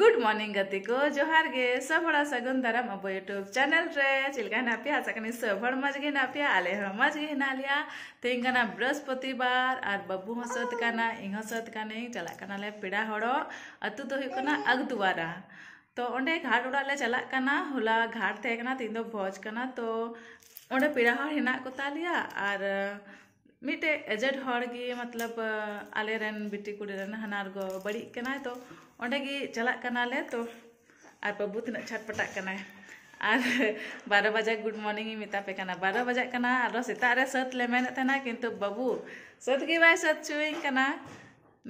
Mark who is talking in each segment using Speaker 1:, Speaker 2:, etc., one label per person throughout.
Speaker 1: Good morning गति को जोहार गे सबड़ा सगुन दराम अब यूट्यूब चैनल रे चिलका नापे सकनी सब सबड़ मज गे नापे आले हम मज गे ना लिया तेन कना बृहस्पतिवार और बब्बू हं सत कना इन सत कने चला कना ले पेड़ा हड़ो अतु तो हुई कना अगदुवारा तो ओंडे घाट उड़ा ले चला कना हुला घाट थे कना तीन दो भोज कना तो ओंडे पेड़ा हड़ हिना को तालिया और मिटे एजेड मतलब आलेन बिटी कुड़ी हनार गो बड़ी कना तो ओंडे गे तो आर बाबू तना छटपटा कना आर बारो बजे गुड मॉर्निंग ही मिता पे कना 12 बजे कना सेता रे सत ले मेन किंतु बाबू सत की बै सत चुना कना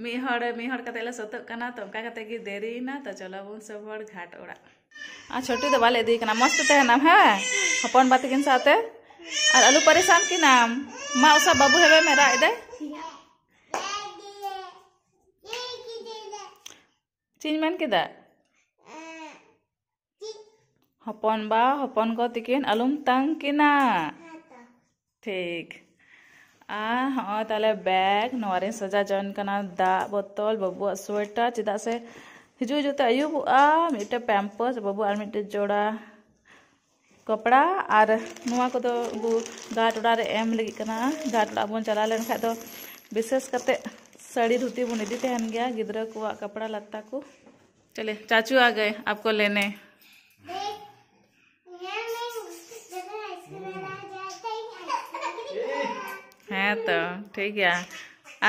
Speaker 1: मी सत तो का देरी ना तो चलो बुन सब घाट ओड़ा छोटी तो ले दी मस्त तेनाम हाँ हपन अपन बात साथे ᱟᱨ ᱟᱞᱩ ᱯᱟᱨᱮᱥᱟᱱ ᱠᱤᱱᱟᱢ ᱢᱟ ᱩᱥᱟ ᱵᱟᱵᱩ ᱦᱮᱵᱮ ᱢᱮ ᱨᱟᱜ ᱮᱫᱟᱭ ᱪᱤᱧ ᱢᱮᱱ ᱠᱮᱫᱟ हपन बा हपन को तिकिन अलुम तंग किना ठीक आ हाँ ताले बैग नवारे सजा जन कना दा बोतल बाबू स्वेटर चिदा से हिजू हिजू ते अयुब आ मिटे पैम्पर्स बाबू आर मिटे जोड़ा कपड़ा और नुआ को दो घाट एम लगे कना घाट बन चला लेन खाद विशेष करते साड़ी धुती बन इदी तहन गया गिद्रा को कपड़ा लत्ता को चले चाचू आ गए आपको लेने है तो ठीक है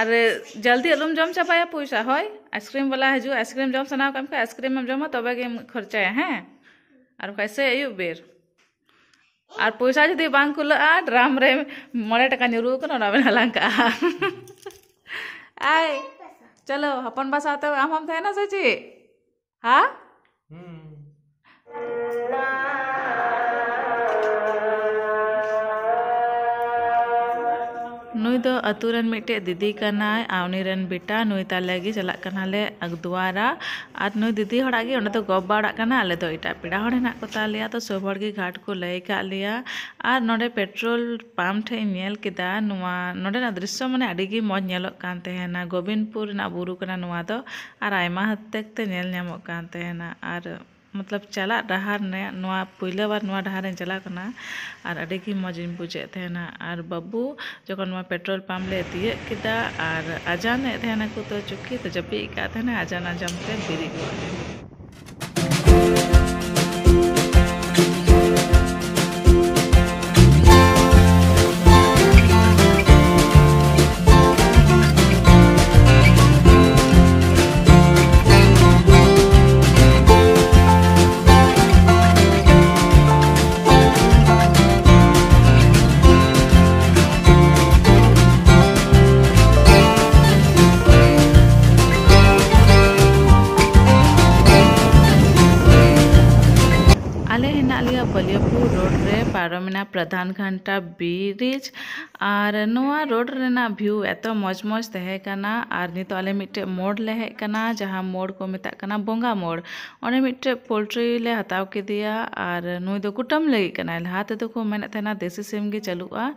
Speaker 1: और जल्दी अलूम जम चापाया पैसा हय आइसक्रीम वाला हजू आइसक्रीम जम सना आइसक्रीम जमा तब तो खर्चाया हाँ और कैसे आयु बेर और पैसा जुदी बांग कुलआ ड्राम रे मणे टका ᱧᱩᱨᱩ ᱠᱟᱱᱟ ᱚᱱᱟ ᱵᱮᱱ ᱦᱟᱞᱟᱝ ᱠᱟᱜᱼᱟ ᱟᱭ ᱪᱚᱞᱚ ᱦᱚᱯᱚᱱ ᱵᱟ ᱥᱟᱶᱛᱮ ᱟᱢ ᱦᱚᱢ ᱛᱟᱦᱮᱱᱟ ᱥᱮ ᱪᱮᱫ ᱦᱟ ᱦᱩᱸ ᱱᱩᱭ ᱫᱚ ᱟᱛᱳ ᱨᱮᱱ ᱢᱤᱫᱴᱮᱡ ᱫᱤᱫᱤ ᱠᱟᱱᱟᱭ ᱟᱨ ᱩᱱᱤ ᱨᱮᱱ ᱵᱮᱴᱟ ᱱᱩᱭ ᱛᱟᱞᱮ ᱜᱮ ᱪᱟᱞᱟᱜ ᱠᱟᱱᱟᱞᱮ ᱟᱜᱫᱩᱣᱟᱨᱟ ᱟᱨ ᱱᱩᱭ ᱫᱤᱫᱤ ᱦᱚᱲᱟᱜ ᱜᱮ ᱚᱸᱰᱮ ᱫᱚ ᱜᱚ ᱵᱟᱵᱟ ᱚᱲᱟᱜ ᱠᱟᱱᱟ ᱟᱞᱮ ᱫᱚ ᱮᱴᱟᱜ ᱯᱮᱲᱟ ᱦᱚᱲ ᱦᱮᱱᱟᱜ ᱠᱚᱛᱟ ᱞᱮᱭᱟ ᱛᱚ ᱥᱚᱵ ᱦᱚᱲ ᱜᱮ ᱜᱷᱟᱴ ᱠᱚ ᱞᱟᱹᱭ ᱠᱟᱜ ᱞᱮᱭᱟ ᱟᱨ ᱱᱚᱰᱮ ᱯᱮᱴᱨᱳᱞ ᱯᱟᱢᱯ ᱴᱷᱮᱡ ᱤᱧ ᱧᱮᱞ ᱠᱮᱫᱟ ᱱᱚᱣᱟ ᱱᱚᱰᱮᱱᱟᱜ ᱫᱨᱤᱥᱥᱚ ᱢᱟᱱᱮ ᱟᱹᱰᱤᱜᱮ ᱢᱚᱡᱽ ᱧᱮᱞᱚᱜ ᱠᱟᱱ ᱛᱟᱦᱮᱱᱟ ᱜᱳᱵᱤᱱᱯᱩᱨ ᱨᱮᱱᱟᱜ ᱵᱩᱨᱩ ᱠᱟᱱᱟ ᱱᱚᱣᱟ ᱫᱚ ᱟᱨ ᱟᱭᱢᱟ ᱦᱟᱛᱮᱠ ᱛᱮ ᱧᱮᱞ ᱧᱟᱢᱚᱜ ᱠᱟᱱ ᱛᱟᱦᱮᱱᱟ ᱟᱨ मतलब चला डहारे पैला बार ना डहारे चलाकना और अभी मजे बुझे थे और बाबू जो ना पेट्रोल पाम्पे तीयद और आजान थे को तो चुकी तो जपिद आजान आजाम से बिरी રે પારમિના પ્રધાન ખાંટા બી રિજ આર નોવા રોડ રેના વ્યૂ એટ મજમજ તહેકના આર નિતો આલે મિટ મોડ લે હેકના જહા મોડ કો મેતકના બોંગા મોડ ઓને મિટ પોલ્ટ્રી લે હતાવ કે દિયા આર નુઈ દો કુટમ લે કના હાથ તો મેન તના દેશી સિમ ગે ચલુઆ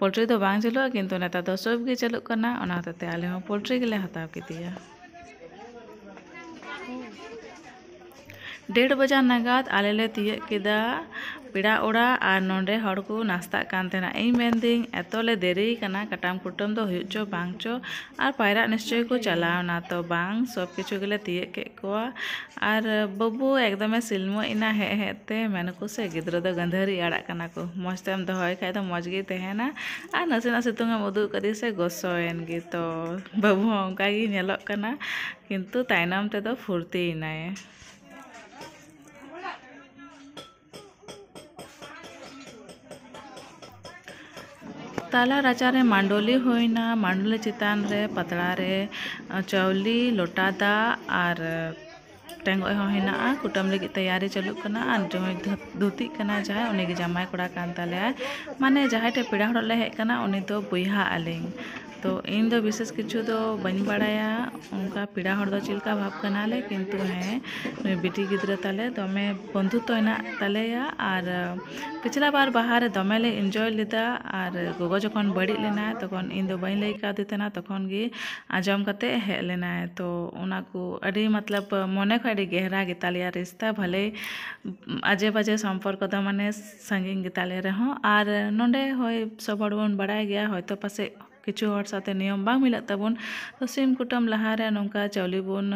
Speaker 1: પોલ્ટ્રી દો બાંગ ચલુઆ કીંતુ નેતા દો સબ ગે ચલુ કના ઓના તાતે આલે પોલ્ટ્રી ગેલે હતાવ કે દિયા 1:30 બજા નગાત આલે લે તિયે કેદા पेड़ ओड़ा और नोडे हड़को नास्ता कानतेना इन मेनदी एतले देरी कना कटाम कुटम तो हो चो और पायरा निश्चय को चलावना तो बांग सब किस तीयक को और बबू एकदमे सिलमो इना हे हेते मेन को से ग्रो गंधारी आड़ा को मजते दहे खाद मजगे तहना और नसे ना सितुम उदू कदी से गसोन तो बबू अंकाल किंतु तनम तेद फूर्ती इनाए ताला राजा रे मांडोली होना मांडोली चितान रे पतला रे चावली लोटा दा और टेंगो हेना कुटम लगे तैयारी चलूकना जमे धुती करना जहाँ उन जमाई कोड़ा माने जहाँ पीड़ा हड़ले हेकना उन तो बुहा आलिंग तो इन दो विशेष किचू तो बन बड़ा उनका पीड़ा हर चिल्का भाव करना ले किंतु है बेटी गिद्रे तले दमे तो बंधुत्व तो तलेया और पिछला बार बाहर दमे ले इंजॉय लेता और गोगो जो बड़ी लेना है तक तो इन दो बन लेका दीतेना तक तो आजम करते हेलना है तो अड़ी मतलब मन खड़ी गहरा गीतालिया रिश्ता भले आजे बाजे संपर्क तो माने संगीन गीतालिया रहो और नोडे हम सब बड़ा गया हम तो पास किचुर साथ नियम बा तो सीम कुटम लहारे नौका चावली बन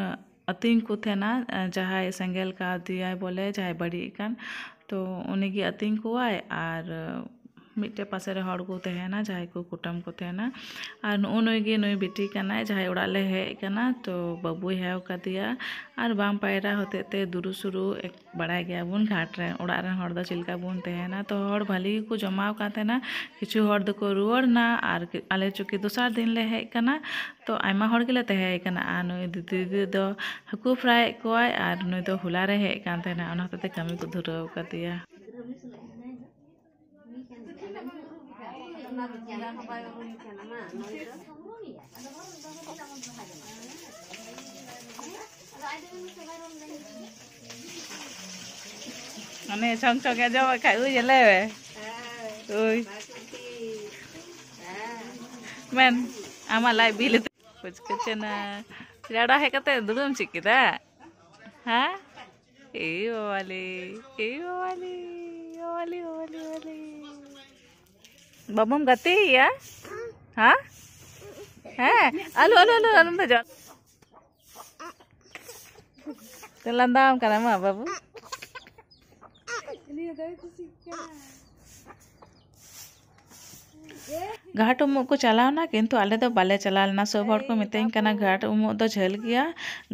Speaker 1: अतिना जहाँ सेंगल का दिए बोले जहाँ बड़ी तो उन्हें अतिन को आए मिट्टे पासे रे हड़ को तेना जाय को कुटम को तेना आर नो नो गे नो बेटी कनाय जाय उड़ा ले है कना तो बबू है ओ कदिया आर बाम पायरा होते ते दुरु सुरु एक बड़ा गया बुन घाट रे उड़ा रे हड़ दा चिलका बुन तेना तो हड़ भली को जमाव का तेना किछु हड़ को रुवर ना आर आले चुके दुसार दिन ले है कना तो आइमा हड़ के लेते है कना आ नो दीदी दीदी दो हकु फ्राई कोय आर नो तो हुला रे है कान तेना अनहते ते कमी को धुरो này xong cho nghe cho cái ư vậy lê về ơi men ama lại bị ra bi cái कुछ कुछ ना जाड़ा है कहते दुर्गम चिक्की था हाँ ए वाली ए वाली वाली वाली वाली Babam gati ya? Ha? Ha? Eh, alu alu alu alu telan jol. Telandam kanama babu. Ini ada sih. Ya. घाट उमुग को चलावना कि तो बाले चलावना सब हर को मतना घाट उमुग तो झल गया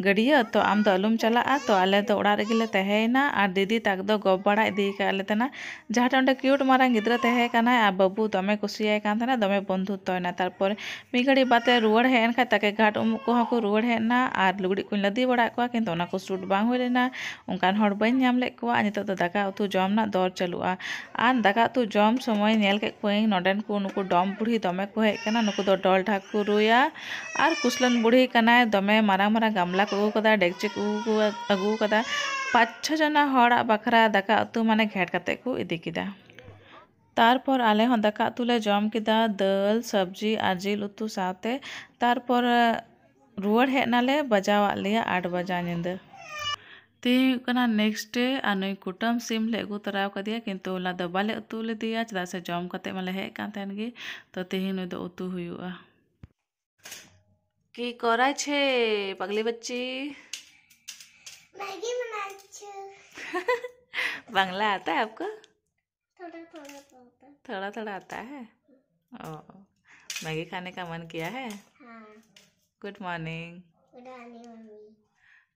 Speaker 1: गड़िया तो आम तो अलूम चला तो अलगे और तो दीदी तो तक हाँ गब बड़ा इदीकना जहाँ अंत क्यूट मारा गिद्रेना बाबू दमे कुशियां दमे बंधुत्वना तपर मी घड़ी बात रुआड़ हेनखा तक घाट उमुग को रुआड़ हेना और लुगड़ी को लदी बड़ा कि सूट बाईना उनकान बैंले को नित दाका उतु जमना दर चलू आ दाका उतु जम समय नल के नडेन को डम बुढ़ी दमे को हेना नुक डल ठाकुर रुआ और कुसलन बुढ़ी कना दमे मारा मारा गामला कोगूकता डेगची को अगूकता पाँच छजना हड़ा बाखरा दाका अतु माने घेट कते को तार तारपर आले हम दाका अतुले जम किदा दल सब्जी आजिल उतु साते तारपर रुआड़ हेना ले आठ बजा निंदा तीन नेक्स्ट डे कुटम सीम अगू तरवे कि बाले उतू लेदे चेदा से जम कर मैं हेकन तेनगे तो तेहे नु तो छे पगली बच्ची बांग्ला आता है आपको थोड़ा थोड़ा आता है ओ मैगी खाने का मन किया है गुड मॉर्निंग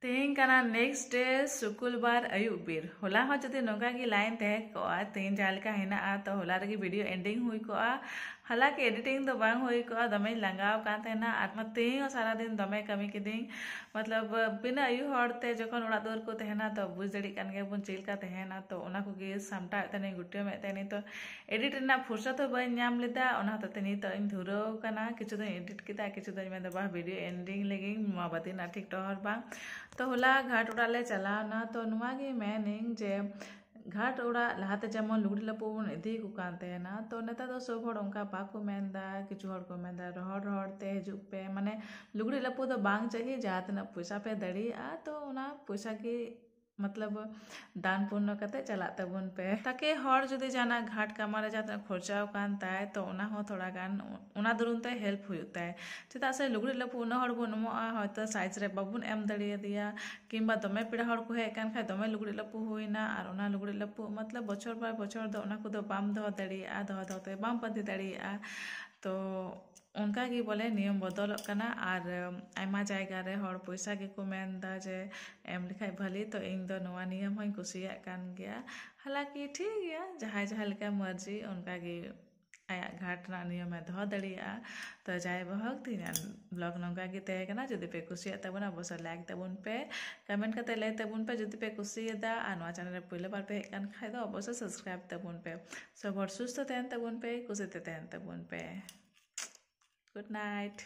Speaker 1: तेहन नेक्स्ट डे शुक्रवार अयुब बीर होला हो जदि नोका लाइन तहन को तेहन जहाँ हेना तो होला रे वीडियो एंडिंग हुई को हालांकि एडिटिंग तो बंग हुई को दमे लंगाव कान तेना आत्मा और सारा दिन दमे कमी के दिन मतलब बिना आयु हड़ते जखन ओड़ा दौर को तेना तो बुझ दड़ी कान के बुन चिलका तेना तो ओना को गे सामटा तेने गुटियों में तेनी तो एडिट ना फुर्सत तो बन न्याम लेता ओना तो तेनी तो इन धुरो कना किछु दिन एडिट किता किछु दिन में दबा वीडियो एंडिंग लेगे माबाती ना ठीक टहर बा तो होला घाट उड़ाले चला ना तो नुवा गे मैं जे ᱜᱷᱟᱴ ᱚᱲᱟᱜ ᱞᱟᱦᱟᱛᱮ ᱡᱮᱢᱚᱱ ᱞᱩᱜᱽᱲᱤ ᱞᱟᱯᱚ ᱵᱚᱱ ᱤᱫᱤ ᱠᱚ ᱠᱟᱱ ᱛᱟᱦᱮᱱᱟ ᱛᱚ ᱱᱮᱛᱟᱨ ᱫᱚ ᱥᱚᱵ ᱦᱚᱲ ᱚᱱᱠᱟ ᱵᱟᱠᱚ ᱢᱮᱱᱫᱟ ᱠᱤᱪᱷᱩ ᱦᱚᱲ ᱠᱚ ᱢᱮᱱᱫᱟ ᱨᱚᱦᱚᱲ ᱨᱚᱦᱚᱲ ᱛᱮ ᱦᱤᱡᱩᱜ ᱯᱮ ᱢᱟᱱᱮ ᱞᱩᱜᱽᱲᱤ ᱞᱟᱯᱚ ᱫᱚ ᱵᱟᱝ ᱪᱟᱹᱦᱤ ᱡᱟᱦᱟᱸ ᱛᱤᱱᱟᱹᱜ ᱯᱚᱭᱥᱟ ᱯᱮ ᱫᱟᱲᱮᱭᱟᱜᱼᱟ ᱛᱚ ᱚᱱᱟ ᱯᱚᱭᱥᱟ ᱜᱮ मतलब दान पुण्य कते चला तबुन पे ताके हर जदि जाना घाट कामारे जात खर्चाओ कान ताय तो उना थोड़ा गान उना दुरुनते हेल्प हुयता है से लुगड़ी लपु उना हर साइज रे बबुन एम दड़िए दिया किंबा दमे पिड़ा को है कान खा दमे लुगड़ी लपु होना ना उना लुगड़ी लपु मतलब बछर पर बछर द उना बाम द दड़ी आ द द त बाम पद दड़ी आ तो उनका की बोले नियम बदल और आमा जगह हर पैसा के को मेनदा जे एम लेखा भले तो इन दो नवा नियम हम कुसिया गया हालांकि ठीक गया जहाँ जहाँ लेका मर्जी उनका की आया घाटना नियम में धो दड़िया तो जाए बहक थी ब्लॉग नौका की तय करना जो पे कुसिया तबन अब सर लाइक तबन पे कमेंट करते ले तबन पे जुदी पे कुसिया और नवा चैनल पहले बार पे कान खाए दो अवश्य सब्सक्राइब तबन पे सब सुस्त तैन तबन पे कुसिते तैन तबन पे Good night.